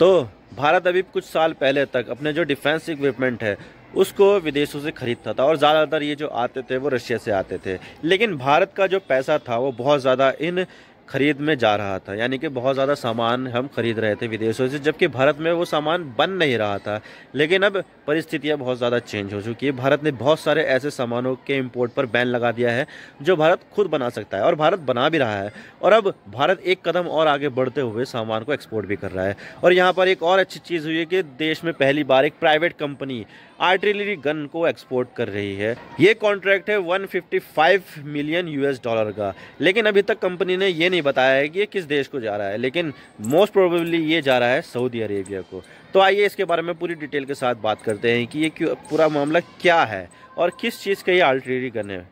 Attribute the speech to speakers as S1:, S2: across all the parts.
S1: तो भारत अभी कुछ साल पहले तक अपने जो डिफेंस इक्विपमेंट है उसको विदेशों से खरीदता था और ज़्यादातर ये जो आते थे वो रशिया से आते थे लेकिन भारत का जो पैसा था वो बहुत ज़्यादा इन ख़रीद में जा रहा था यानी कि बहुत ज़्यादा सामान हम ख़रीद रहे थे विदेशों से जबकि भारत में वो सामान बन नहीं रहा था लेकिन अब परिस्थितियाँ बहुत ज़्यादा चेंज हो चुकी है भारत ने बहुत सारे ऐसे सामानों के इम्पोर्ट पर बैन लगा दिया है जो भारत खुद बना सकता है और भारत बना भी रहा है और अब भारत एक कदम और आगे बढ़ते हुए सामान को एक्सपोर्ट भी कर रहा है और यहाँ पर एक और अच्छी चीज़ हुई है कि देश में पहली बार एक प्राइवेट कंपनी आर्टिलरी गन को एक्सपोर्ट कर रही है ये कॉन्ट्रैक्ट है 155 मिलियन यूएस डॉलर का लेकिन अभी तक कंपनी ने ये नहीं बताया है कि ये किस देश को जा रहा है लेकिन मोस्ट प्रोबेबली ये जा रहा है सऊदी अरेबिया को तो आइए इसके बारे में पूरी डिटेल के साथ बात करते हैं कि ये पूरा मामला क्या है और किस चीज़ का ये आल्ट्रेरी गन है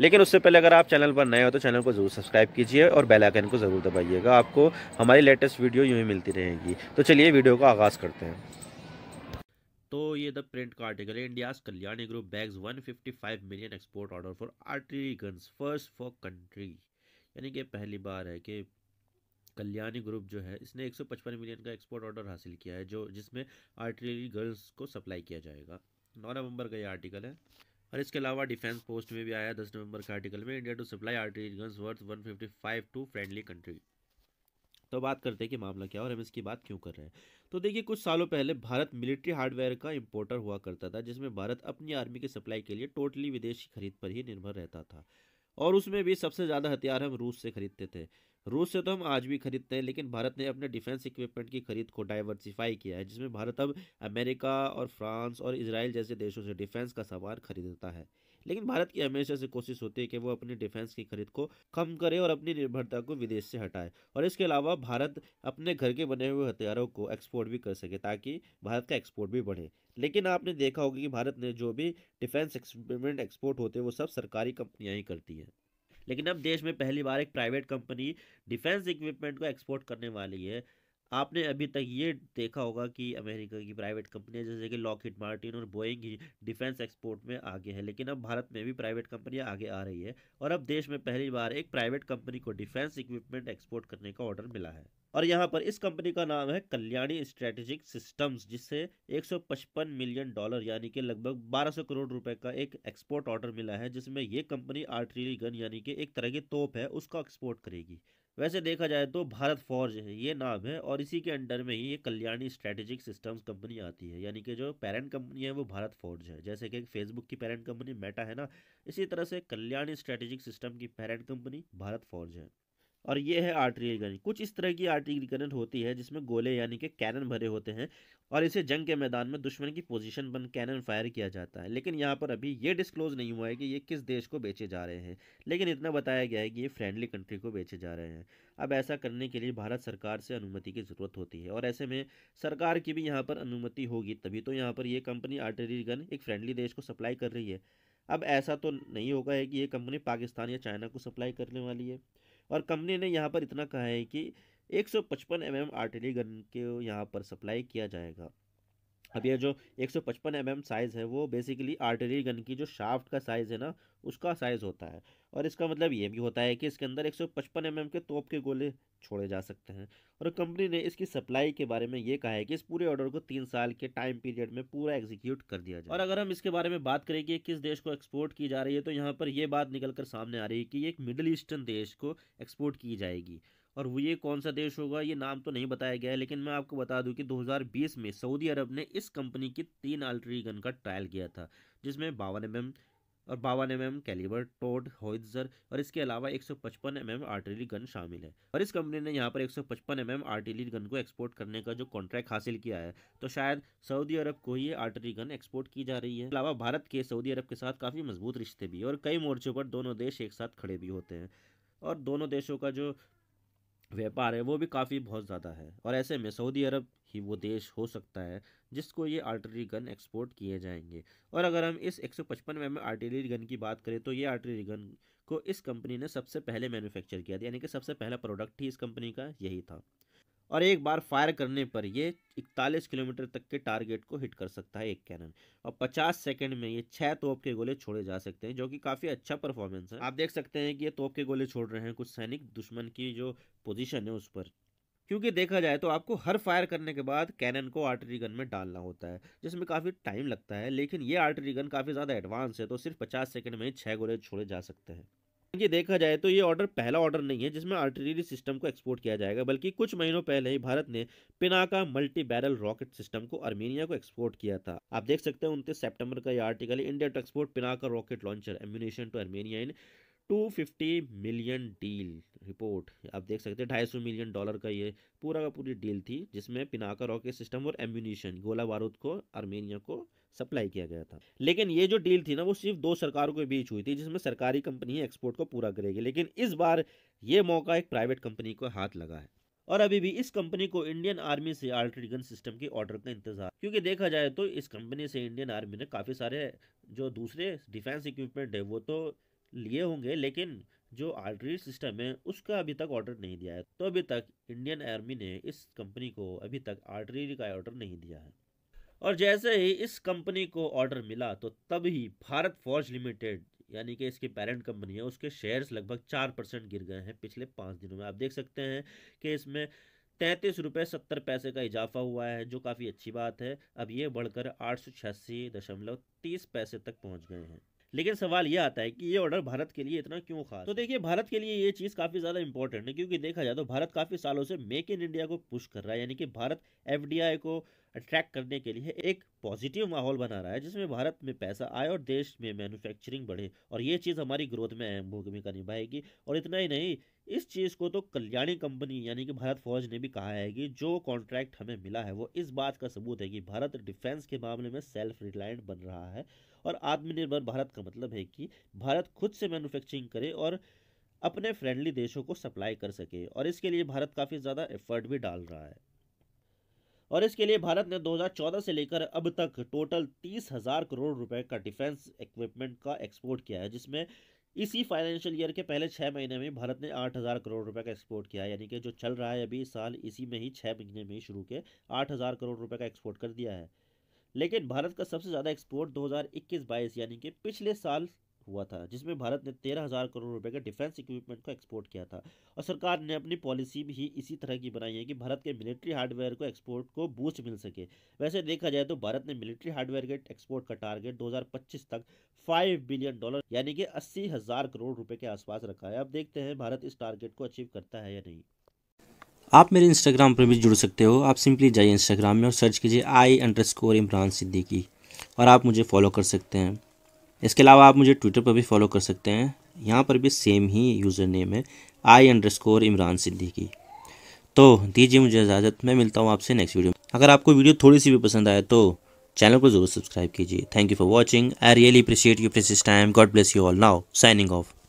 S1: लेकिन उससे पहले अगर आप चैनल पर नए हो तो चैनल को ज़रूर सब्सक्राइब कीजिए और बेल आइकन को ज़रूर दबाइएगा आपको हमारी लेटेस्ट वीडियो यूँ ही मिलती रहेगी तो चलिए वीडियो का आगाज़ करते हैं तो ये द प्रिंट का आर्टिकल है India's Kalyani group bags 155 million export order for artillery guns first for country यानी कि पहली बार है कि कल्याणी ग्रुप जो है इसने 155 मिलियन का एक्सपोर्ट ऑर्डर हासिल किया है जो जिसमें आर्टिलरी गर्ल्स को सप्लाई किया जाएगा नौ नवंबर का ये आर्टिकल है और इसके अलावा डिफेंस पोस्ट में भी आया दस नवंबर का आर्टिकल में India to supply artillery guns worth five to friendly country तो बात करते हैं कि मामला क्या और हम इसकी बात क्यों कर रहे हैं तो देखिए कुछ सालों पहले भारत मिलिट्री हार्डवेयर का इंपोर्टर हुआ करता था जिसमें भारत अपनी आर्मी की सप्लाई के लिए टोटली विदेशी खरीद पर ही निर्भर रहता था और उसमें भी सबसे ज़्यादा हथियार हम रूस से खरीदते थे रूस से तो हम आज भी खरीदते हैं लेकिन भारत ने अपने डिफेंस इक्विपमेंट की खरीद को डाइवर्सिफाई किया है जिसमें भारत अब अमेरिका और फ्रांस और इसराइल जैसे देशों से डिफेंस का सामान खरीदता है लेकिन भारत की हमेशा से कोशिश होती है कि वो अपनी डिफेंस की खरीद को कम करे और अपनी निर्भरता को विदेश से हटाए और इसके अलावा भारत अपने घर के बने हुए हथियारों को एक्सपोर्ट भी कर सके ताकि भारत का एक्सपोर्ट भी बढ़े लेकिन आपने देखा होगा कि भारत ने जो भी डिफेंस एक्सपेरिमेंट एक्सपोर्ट होते हैं वो सब सरकारी कंपनियाँ ही करती हैं लेकिन अब देश में पहली बार एक प्राइवेट कंपनी डिफेंस इक्विपमेंट को एक्सपोर्ट करने वाली है आपने अभी तक ये देखा होगा कि अमेरिका की प्राइवेट कंपनियां जैसे कि लॉकहीड मार्टिन और बोइंग ही डिफेंस एक्सपोर्ट में आगे हैं लेकिन अब भारत में भी प्राइवेट कंपनियां आगे आ रही है और अब देश में पहली बार एक प्राइवेट कंपनी को डिफेंस इक्विपमेंट एक्सपोर्ट करने का ऑर्डर मिला है और यहाँ पर इस कंपनी का नाम है कल्याणी स्ट्रेटेजिक सिस्टम्स जिससे 155 मिलियन डॉलर यानी कि लगभग 1200 करोड़ रुपए का एक एक्सपोर्ट ऑर्डर मिला है जिसमें ये कंपनी आर्टिलरी गन यानी कि एक तरह की तोप है उसका एक्सपोर्ट करेगी वैसे देखा जाए तो भारत फौज है ये नाम है और इसी के अंडर में ही ये कल्याणी स्ट्रेटेजिक सिस्टम्स कंपनी आती है यानी कि जो पेरेंट कंपनी है वो भारत फौज है जैसे कि फेसबुक की पेरेंट कंपनी मेटा है ना इसी तरह से कल्याणी स्ट्रेटेजिक सिस्टम की पेरेंट कंपनी भारत फौज है और ये है आर्टरी गन कुछ इस तरह की आर्टरी गन होती है जिसमें गोले यानी कि कैनन भरे होते हैं और इसे जंग के मैदान में दुश्मन की पोजीशन पर कैनन फायर किया जाता है लेकिन यहाँ पर अभी ये डिस्क्लोज नहीं हुआ है कि ये किस देश को बेचे जा रहे हैं लेकिन इतना बताया गया है कि ये फ्रेंडली कंट्री को बेचे जा रहे हैं अब ऐसा करने के लिए भारत सरकार से अनुमति की ज़रूरत होती है और ऐसे में सरकार की भी यहाँ पर अनुमति होगी तभी तो यहाँ पर ये कंपनी आर्टरी गन एक फ्रेंडली देश को सप्लाई कर रही है अब ऐसा तो नहीं होगा है कि ये कंपनी पाकिस्तान या चाइना को सप्लाई करने वाली है और कंपनी ने यहाँ पर इतना कहा है कि 155 सौ पचपन एम आर्टिलरी गन के यहाँ पर सप्लाई किया जाएगा अब ये जो 155 सौ mm साइज़ है वो बेसिकली आर्टिलरी गन की जो शाफ्ट का साइज़ है ना उसका साइज़ होता है और इसका मतलब ये भी होता है कि इसके अंदर 155 सौ mm के तोप के गोले छोड़े जा सकते हैं और कंपनी ने इसकी सप्लाई के बारे में ये कहा है कि इस पूरे ऑर्डर को तीन साल के टाइम पीरियड में पूरा एग्जीक्यूट कर दिया जाए और अगर हम इसके बारे में बात करें कि किस देश को एक्सपोर्ट की जा रही है तो यहाँ पर यह बात निकल कर सामने आ रही है कि एक मिडल ईस्टर्न देश को एक्सपोर्ट की जाएगी और वो ये कौन सा देश होगा ये नाम तो नहीं बताया गया है लेकिन मैं आपको बता दूं कि 2020 में सऊदी अरब ने इस कंपनी की तीन अल्ट्री गन का ट्रायल किया था जिसमें बावन एम एम और बावन M M calibre towed howitzer और इसके अलावा 155 mm आर्टिलरी गन शामिल है और इस कंपनी ने यहाँ पर 155 mm आर्टिलरी गन को एक्सपोर्ट करने का जो कॉन्ट्रैक्ट हासिल किया है तो शायद सऊदी अरब को ही आर्टिलरी गन एक्सपोर्ट की जा रही है अलावा भारत के सऊदी अरब के साथ काफ़ी मजबूत रिश्ते भी और कई मोर्चों पर दोनों देश एक साथ खड़े भी होते हैं और दोनों देशों का जो व्यापार है वो भी काफ़ी बहुत ज़्यादा है और ऐसे में सऊदी अरब ही वो देश हो सकता है जिसको ये आर्टिलरी गन एक्सपोर्ट किए जाएंगे और अगर हम इस एक सौ में आर्टिलरी गन की बात करें तो ये आर्टिलरी गन को इस कंपनी ने सबसे पहले मैन्युफैक्चर किया था यानी कि सबसे पहला प्रोडक्ट ही इस कंपनी का यही था और एक बार फायर करने पर ये इकतालीस किलोमीटर तक के टारगेट को हिट कर सकता है एक कैनन और 50 सेकंड में ये छह तोप के गोले छोड़े जा सकते हैं जो कि काफ़ी अच्छा परफॉर्मेंस है आप देख सकते हैं कि ये तोप के गोले छोड़ रहे हैं कुछ सैनिक दुश्मन की जो पोजिशन है उस पर क्योंकि देखा जाए तो आपको हर फायर करने के बाद कैनन को आर्टरी गन में डालना होता है जिसमें काफ़ी टाइम लगता है लेकिन ये आर्टरी गन काफ़ी ज़्यादा एडवांस है तो सिर्फ पचास सेकंड में ही छः गोले छोड़े जा सकते हैं ये देखा जाए तो ये ऑर्डर पहला ऑर्डर नहीं है जिसमें आर्टिलरी सिस्टम को एक्सपोर्ट किया जाएगा बल्कि कुछ महीनों पहले ही भारत ने Pinaka multi barrel rocket system को आर्मेनिया को एक्सपोर्ट किया था आप देख सकते हैं उनतीस सेप्टेम्बर का ये article India to export Pinaka rocket launcher ammunition to Armenia in 250 million deal report आप देख सकते हैं ढाई सौ मिलियन डॉलर का ये पूरा का पूरी डील थी जिसमें पिनाका रॉकेट सिस्टम और एम्यूनिशन गोला बारूद को आर्मेनिया को सप्लाई किया गया था लेकिन ये जो डील थी ना वो सिर्फ दो सरकारों के बीच हुई थी जिसमें सरकारी कंपनी एक्सपोर्ट को पूरा करेगी लेकिन इस बार ये मौका एक प्राइवेट कंपनी को हाथ लगा है और अभी भी इस कंपनी को इंडियन आर्मी से अल्ट्रीड गन सिस्टम के ऑर्डर का इंतजार क्योंकि देखा जाए तो इस कंपनी से इंडियन आर्मी ने काफ़ी सारे जो दूसरे डिफेंस इक्विपमेंट है वो तो लिए होंगे लेकिन जो आर्टरी सिस्टम है उसका अभी तक ऑर्डर नहीं दिया है तो अभी तक इंडियन आर्मी ने इस कंपनी को अभी तक आर्टरी का ऑर्डर नहीं दिया है और जैसे ही इस कंपनी को ऑर्डर मिला तो तभी भारत फॉर्ज लिमिटेड यानी कि इसकी पेरेंट कंपनी है उसके शेयर्स लगभग चार परसेंट गिर गए हैं पिछले पाँच दिनों में आप देख सकते हैं कि इसमें तैंतीस रुपये सत्तर पैसे का इजाफा हुआ है जो काफ़ी अच्छी बात है अब ये बढ़कर आठ सौ छियासी दशमलव तीस पैसे तक पहुंच गए हैं लेकिन सवाल यह आता है कि ये ऑर्डर भारत के लिए इतना क्यों खास तो देखिए भारत के लिए ये चीज काफी ज्यादा इंपॉर्टेंट है क्योंकि देखा जाए तो भारत काफी सालों से मेक इन इंडिया को पुश कर रहा है यानी कि भारत एफ को अट्रैक्ट करने के लिए एक पॉजिटिव माहौल बना रहा है जिसमें भारत में पैसा आए और देश में मैन्युफैक्चरिंग बढ़े और ये चीज़ हमारी ग्रोथ में अहम भूमिका निभाएगी और इतना ही नहीं इस चीज़ को तो कल्याणी कंपनी यानी कि भारत फौज ने भी कहा है कि जो कॉन्ट्रैक्ट हमें मिला है वो इस बात का सबूत है कि भारत डिफेंस के मामले में सेल्फ रिलायंट बन रहा है और आत्मनिर्भर भारत का मतलब है कि भारत खुद से मैन्युफैक्चरिंग करे और अपने फ्रेंडली देशों को सप्लाई कर सके और इसके लिए भारत काफ़ी ज़्यादा एफर्ट भी डाल रहा है और इसके लिए भारत ने 2014 से लेकर अब तक टोटल तीस हज़ार करोड़ रुपए का डिफेंस इक्विपमेंट का एक्सपोर्ट किया है जिसमें इसी फाइनेंशियल ईयर के पहले छः महीने में भारत ने आठ हज़ार करोड़ रुपए का एक्सपोर्ट किया यानी कि जो चल रहा है अभी साल इसी में ही छः महीने में ही शुरू के आठ हज़ार करोड़ रुपए का एक्सपोर्ट कर दिया है लेकिन भारत का सबसे ज़्यादा एक्सपोर्ट 2021-22 यानी कि पिछले साल हुआ था जिसमें भारत ने तेरह हज़ार करोड़ रुपए के डिफेंस इक्विपमेंट को एक्सपोर्ट किया था और सरकार ने अपनी पॉलिसी भी इसी तरह की बनाई है कि भारत के मिलिट्री हार्डवेयर को एक्सपोर्ट को बूस्ट मिल सके वैसे देखा जाए तो भारत ने मिलिट्री हार्डवेयर के एक्सपोर्ट का टारगेट दो तक फाइव बिलियन डॉलर यानी कि अस्सी हज़ार करोड़ रुपये के आसपास रखा है अब देखते हैं भारत इस टारगेट को अचीव करता है या नहीं आप मेरे इंस्टाग्राम पर भी जुड़ सकते हो आप सिंपली जाइए इंस्टाग्राम में और सर्च कीजिए I underscore Imran Siddiqui और आप मुझे फॉलो कर सकते हैं इसके अलावा आप मुझे ट्विटर पर भी फॉलो कर सकते हैं यहाँ पर भी सेम ही यूज़र नेम है I underscore Imran Siddiqui तो दीजिए मुझे इजाज़त मैं मिलता हूँ आपसे नेक्स्ट वीडियो अगर आपको वीडियो थोड़ी सी भी पसंद आए तो चैनल को जरूर सब्सक्राइब कीजिए thank you for watching I really appreciate you press time God bless you all now signing of